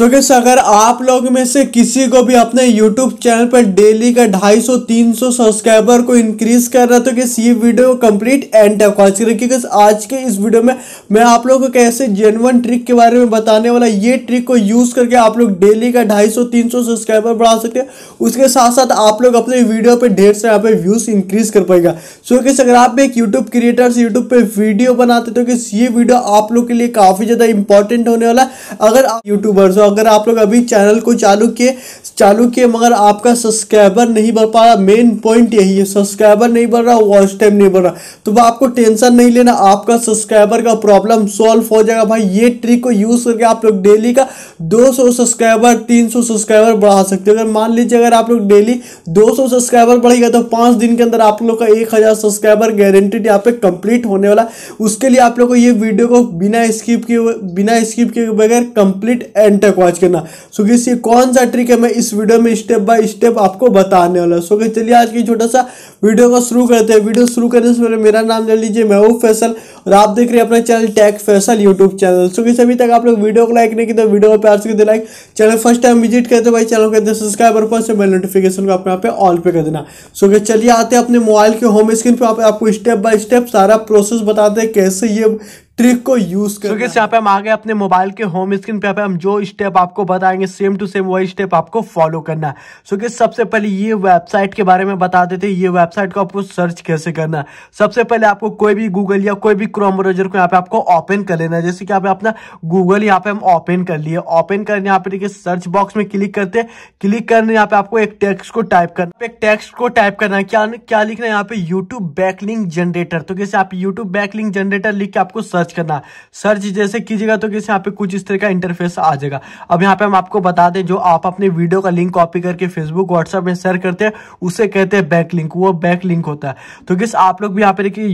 सो so, guys, अगर आप लोग में से किसी को भी अपने YouTube चैनल पर डेली का 250-300 सब्सक्राइबर को इंक्रीज कर रहा तो किस ये वीडियो कंप्लीट एंड तक वॉच करें क्योंकि आज के इस वीडियो में मैं आप लोगों को कैसे जेनवन ट्रिक के बारे में बताने वाला ये ट्रिक को यूज़ करके आप लोग डेली का 250-300 सब्सक्राइबर बढ़ा सकते हैं उसके साथ साथ आप लोग अपने वीडियो पर ढेर से यहाँ पे व्यूज़ इंक्रीज कर पाएगा सो so, किस अगर आप एक यूट्यूब क्रिएटर से यूट्यूब पर वीडियो बनाते तो किस ये वीडियो आप लोग के लिए काफ़ी ज़्यादा इंपॉर्टेंट होने वाला अगर आप यूट्यूबर्स अगर आप लोग अभी चैनल को चालू किए चालू किए मगर आपका सब्सक्राइबर नहीं बढ़ पा रहा मेन पॉइंट यही है सब्सक्राइबर नहीं बढ़ रहा वॉच टाइम नहीं बढ़ रहा तो वह आपको टेंशन नहीं लेना आपका सब्सक्राइबर का प्रॉब्लम सॉल्व हो जाएगा भाई ये ट्रिक को यूज़ करके आप लोग डेली का 200 सब्सक्राइबर 300 सब्सक्राइबर बढ़ा सकते हो अगर मान लीजिए अगर आप लोग डेली 200 सब्सक्राइबर बढ़ेगा तो पाँच दिन के अंदर आप लोग का एक सब्सक्राइबर गारंटेड यहाँ पे कंप्लीट होने वाला उसके लिए आप लोग को ये वीडियो को बिना स्किप किए बिना स्किप किए बगैर कंप्लीट एंटर तक वॉच करना सो so, ये कौन सा ट्रिक है मैं इस वीडियो में स्टेप बाय स्टेप आपको बताने वाला सो so, चलिए आज की छोटा सा वीडियो को शुरू करते हैं वीडियो शुरू करने से पहले मेरा नाम जान लीजिए मैं हूँ फैसल और आप देख रहे हैं अपना channel tech Faisal YouTube channel so so, अभी तक आप लोग वीडियो को लाइक नहीं किया तो वीडियो को प्यार से like channel first time visit करते हो भाई चैनल करते सब्सक्राइब और फर्स्ट बेल नोटिफिकेशन को अपने आप पे ऑल पे कर देना सो so, चलिए आते हैं अपने मोबाइल के होम स्क्रीन पर आपको स्टेप बाय स्टेप सारा प्रोसेस बताते हैं कैसे ये ट्रिक को यूज कर so, यहाँ पे हम आ गए अपने मोबाइल के होम स्क्रीन पे पे हम जो स्टेप आपको बताएंगे सेम टू सेम वही स्टेप आपको फॉलो करना है सो सबसे पहले ये वेबसाइट के बारे में बता देते ये वेबसाइट को आपको सर्च कैसे करना है सबसे पहले आपको कोई भी गूगल या कोई भी क्रोम ब्राउजर को यहाँ पे आपको ओपन कर लेना है जैसे कि आप अपना गूगल यहाँ पे हम ओपन कर लिए ओपन करने यहाँ पे देखिए सर्च बॉक्स में क्लिक करते क्लिक करने यहाँ पे आपको एक टेक्स्ट को टाइप करना एक टेक्स्ट को टाइप करना है क्या क्या लिखना है यहाँ पे यूट्यूब बैकलिंग जनरेटर तो कैसे आप यूट्यूब बैकलिंग जनरेटर लिख के आपको सर्च सर्च करना सर्च जैसे कीजिएगा तो किसी यहाँ पे कुछ इस तरह का इंटरफेस आ जाएगा अब यहाँ पे हम आपको बता दें जो आप अपने वीडियो का लिंक कॉपी करके फेसबुक व्हाट्सएप में शेयर करते हैं उसे कहते हैं बैक लिंक वो बैक लिंक होता है तो किस आप लोग भी यहाँ पे देखिए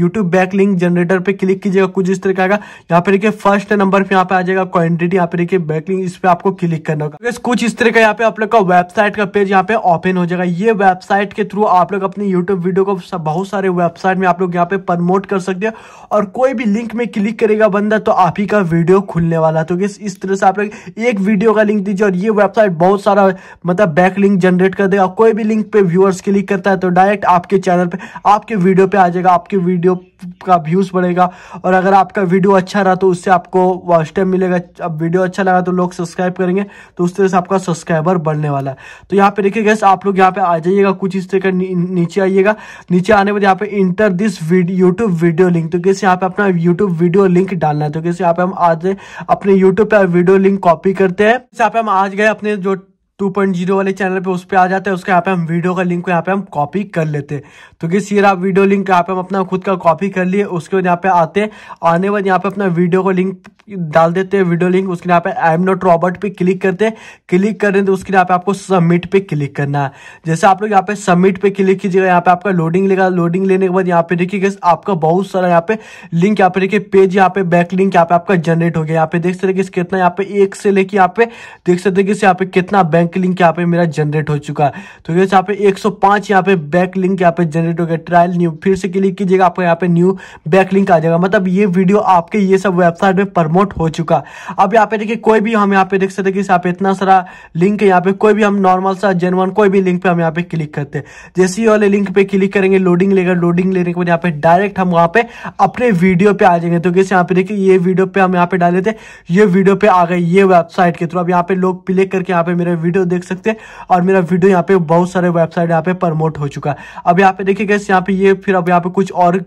यूट्यूब बैक लिंक जनरेटर पर क्लिक कीजिएगा कुछ इस तरह का यहाँ पे देखिए फर्स्ट नंबर पर यहाँ पे आ जाएगा क्वान्टिटी यहाँ पे देखिए बैक लिंक इस पर आपको क्लिक करना होगा कुछ इस तरह का यहाँ पे आप लोग का वेबसाइट का पेज यहाँ पे ओपन हो जाएगा ये वेबसाइट के थ्रू आप लोग अपने यूट्यूब वीडियो को बहुत सारे वेबसाइट में आप लोग यहाँ पे प्रमोट कर सकते हैं और कोई भी लिंक लिंक में क्लिक करेगा बंदा तो आप ही का वीडियो खुलने वाला तो किस इस तरह से आप लोग एक वीडियो का लिंक दीजिए और ये वेबसाइट बहुत सारा मतलब बैक लिंक जनरेट कर देगा कोई भी लिंक पे व्यूअर्स क्लिक करता है तो डायरेक्ट आपके चैनल पे आपके वीडियो पे आ जाएगा आपके वीडियो का व्यूज़ बढ़ेगा और अगर आपका वीडियो अच्छा रहा तो उससे आपको वॉस्ट टाइम मिलेगा अब वीडियो अच्छा लगा तो लोग सब्सक्राइब करेंगे तो उस तरह से आपका सब्सक्राइबर बढ़ने वाला है तो यहाँ पे देखिए गैस आप लोग यहाँ पे आ जाइएगा कुछ इस तरह का नीचे आइएगा नीचे आने पर यहाँ पे enter this YouTube video link तो गैस यहाँ पे अपना यूट्यूब यूट्यूब वीडियो लिंक डालना है तो कैसे यहाँ पे हम आज अपने यूट्यूब पे वीडियो लिंक कॉपी करते हैं यहाँ पे हम आज गए अपने जो 2.0 वाले चैनल पे उस पर आ जाते हैं उसके यहाँ पे हम वीडियो का लिंक यहाँ पे हम कॉपी कर लेते हैं तो किस ये आप वीडियो लिंक यहाँ पे हम अपना खुद का कॉपी कर लिए उसके बाद यहाँ पे आते हैं आने बाद यहाँ पे अपना वीडियो का लिंक डाल देते हैं वीडियो लिंक उसके यहाँ पे आई एम नॉट रॉबर्ट पे क्लिक करते हैं क्लिक करें तो उसके यहाँ पे आपको सबमिट पे क्लिक करना है जैसे आप लोग यहाँ पे सबमिट पे क्लिक कीजिएगा यहाँ पे आपका लोडिंग लेगा लोडिंग लेने के बाद यहाँ पे देखिए आपका बहुत सारा यहाँ पे लिंक यहाँ पे देखिए पेज यहाँ पे बैक लिंक यहाँ पे आपका जनरेट हो गया यहाँ पे देख सकते कितना यहाँ पे एक से लेके यहाँ पे देख सकते यहाँ पे कितना बैंक बैक लिंक यहाँ पे मेरा जनरेट हो चुका है तो ये यहाँ पे 105 सौ पांच यहाँ पे बैक लिंक यहाँ पे जनरेट हो गया ट्रायल न्यू फिर से क्लिक कीजिएगा आपको यहाँ पे न्यू बैक लिंक आ जाएगा मतलब ये वीडियो आपके ये सब वेबसाइट में प्रमोट हो चुका अब यहाँ पे देखिए कोई भी हम यहाँ पे देख सकते कि यहाँ पे इतना सारा लिंक है यहाँ पे कोई भी हम नॉर्मल सा जेनवन कोई भी लिंक पे हम यहाँ पे क्लिक करते हैं जैसे ही वाले लिंक पे क्लिक करेंगे लोडिंग लेगा लोडिंग लेने के बाद यहाँ पे डायरेक्ट हम वहाँ पे अपने वीडियो पे आ जाएंगे तो कैसे यहाँ पे देखिए ये वीडियो पे हम यहाँ पे डाले थे ये वीडियो पे आ गए ये वेबसाइट के थ्रू अब यहाँ पे लोग प्ले करके यहाँ पे मेरे वीडियो वीडियो देख सकते हैं और मेरा वीडियो यहाँ पे बहुत सारे वेबसाइट यहाँ पे प्रमोट हो चुका है अब यहाँ पे देखिए गैस यहाँ पे ये फिर अब यहाँ पे कुछ और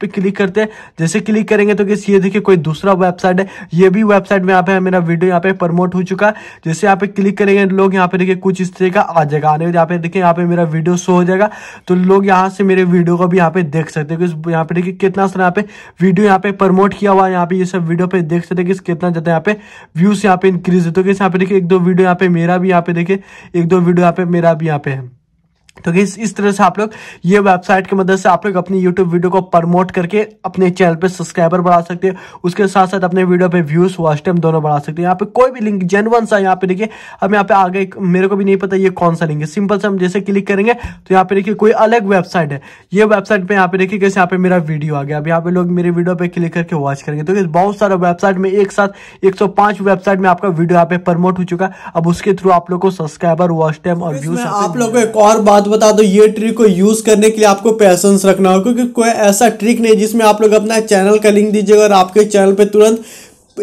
पे क्लिक करते हैं जैसे क्लिक करेंगे तो किस ये देखिए कोई दूसरा वेबसाइट है ये भी वेबसाइट में यहाँ पे मेरा वीडियो यहाँ पे प्रमोट हो चुका है जैसे यहाँ पे क्लिक करेंगे लोग यहाँ पे देखिए कुछ इस तरह का आ जाएगा आने यहाँ पे देखिए यहाँ पे मेरा वीडियो शो हो जाएगा तो लोग यहाँ से मेरे वीडियो को भी यहाँ पे देख सकते हैं यहाँ पे देखिए कितना सारा यहाँ पे वीडियो यहाँ पे प्रमोट किया हुआ है यहाँ पे ये सब वीडियो पे देख सकते हैं कितना ज्यादा यहाँ पे व्यूज यहाँ पे इंक्रीज है तो किस यहाँ पे देखिए एक दो वीडियो यहाँ पे मेरा भी यहाँ पे देखिए एक दो वीडियो यहाँ पे मेरा भी यहाँ पे है तो इस इस तरह से आप लोग ये वेबसाइट की मदद से आप लोग अपनी यूट्यूब वीडियो को प्रमोट करके अपने चैनल पे सब्सक्राइबर बढ़ा सकते हैं उसके साथ साथ अपने वीडियो पे व्यूज वॉच टाइम दोनों बढ़ा सकते हैं यहाँ पे कोई भी लिंक जेनवन सा यहाँ पे देखिए अब यहाँ पे आगे मेरे को भी नहीं पता ये कौन सा लिंक है सिंपल से हम जैसे क्लिक करेंगे तो यहाँ पे देखिए कोई अलग वेबसाइट है ये वेबसाइट पर यहाँ पे देखिए कैसे यहाँ पे मेरा वीडियो आ गया अब यहाँ पे लोग मेरे वीडियो पे क्लिक करके वॉच करेंगे तो बहुत सारे वेबसाइट में एक साथ एक वेबसाइट में आपका वीडियो यहाँ पे प्रमोट हो चुका है अब उसके थ्रू आप लोग को सब्सक्राइबर वॉच टाइम और व्यूज आप लोग एक और बात बता दो ये ट्रिक को यूज़ करने के लिए आपको पैसेंस रखना होगा क्योंकि कोई ऐसा ट्रिक नहीं जिसमें आप लोग अपना चैनल का लिंक दीजिएगा और आपके चैनल पर तुरंत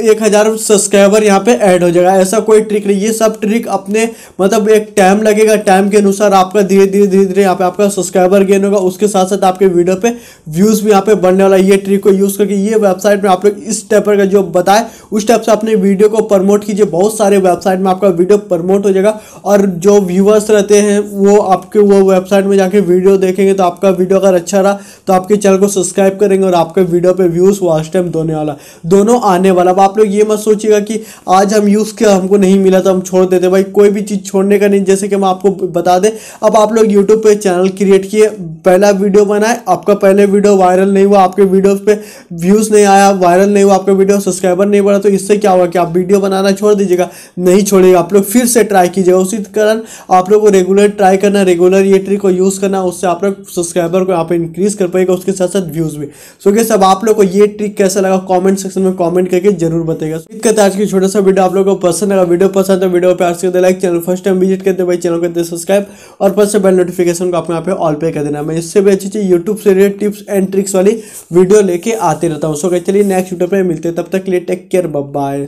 एक हज़ार सब्सक्राइबर यहाँ पे ऐड हो जाएगा ऐसा कोई ट्रिक नहीं ये सब ट्रिक अपने मतलब एक टाइम लगेगा टाइम के अनुसार आपका धीरे धीरे धीरे धीरे यहाँ पे आपका सब्सक्राइबर गेन होगा उसके साथ साथ आपके वीडियो पे व्यूज़ भी यहाँ पे बढ़ने वाला ये ट्रिक को यूज़ करके ये वेबसाइट में आप लोग इस टाइप का जो बताए उस टाइप से अपने वीडियो को प्रमोट कीजिए बहुत सारे वेबसाइट में आपका वीडियो प्रमोट हो जाएगा और जो व्यूअर्स रहते हैं वो आपके वो वेबसाइट में जाके वीडियो देखेंगे तो आपका वीडियो अगर अच्छा रहा तो आपके चैनल को सब्सक्राइब करेंगे और आपके वीडियो पर व्यूज़ वास्ट टाइम दोने वाला दोनों आने वाला आप लोग ये मत सोचिएगा कि आज हम यूज़ किया हमको नहीं मिला तो हम छोड़ देते भाई कोई भी चीज़ छोड़ने का नहीं जैसे कि हम आपको बता दें अब आप लोग यूट्यूब पर चैनल क्रिएट किए पहला वीडियो बनाए आपका पहले वीडियो वायरल नहीं हुआ आपके वीडियोज़ पर व्यूज़ नहीं आया वायरल नहीं हुआ आपका वीडियो सब्सक्राइबर नहीं बढ़ा तो इससे क्या होगा कि आप वीडियो बनाना छोड़ दीजिएगा नहीं छोड़िएगा आप लोग फिर से ट्राई कीजिएगा उसी कारण आप लोग को रेगुलर ट्राई करना रेगुलर ये ट्रिक को यूज़ करना उससे आप लोग सब्सक्राइबर को आप इंक्रीज़ कर पाएगा उसके साथ साथ व्यूज़ भी सो so, सब आप लोग को ये ट्रिक कैसा लगा कॉमेंट सेक्शन में कॉमेंट करके जरूर बताएगा उम्मीद करते आज की छोटा सा वीडियो आप लोगों को पसंद आएगा वीडियो पसंद है वीडियो पे आज करते like channel first time visit करते भाई चैनल करते सब्सक्राइब और पास से बेल नोटिफिकेशन को आप यहाँ पे ऑल पे कर देना मैं इससे भी अच्छी अच्छी यूट्यूब से रिलेटेड टिप्स एंड ट्रिक्स वाली वीडियो लेके आते रहता हूँ सो चलिए नेक्स्ट वीडियो पर मिलते हैं तब तक लिए टेक केयर बाय